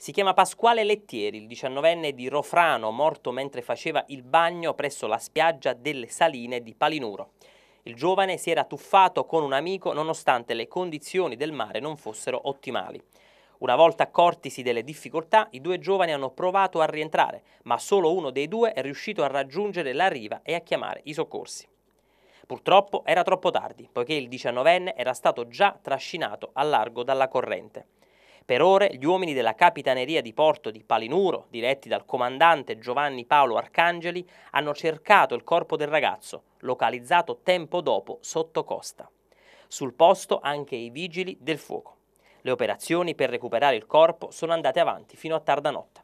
Si chiama Pasquale Lettieri, il diciannovenne di Rofrano, morto mentre faceva il bagno presso la spiaggia delle Saline di Palinuro. Il giovane si era tuffato con un amico nonostante le condizioni del mare non fossero ottimali. Una volta accortisi delle difficoltà, i due giovani hanno provato a rientrare, ma solo uno dei due è riuscito a raggiungere la riva e a chiamare i soccorsi. Purtroppo era troppo tardi, poiché il diciannovenne era stato già trascinato a largo dalla corrente. Per ore gli uomini della Capitaneria di Porto di Palinuro, diretti dal comandante Giovanni Paolo Arcangeli, hanno cercato il corpo del ragazzo, localizzato tempo dopo sotto costa. Sul posto anche i vigili del fuoco. Le operazioni per recuperare il corpo sono andate avanti fino a tarda notte.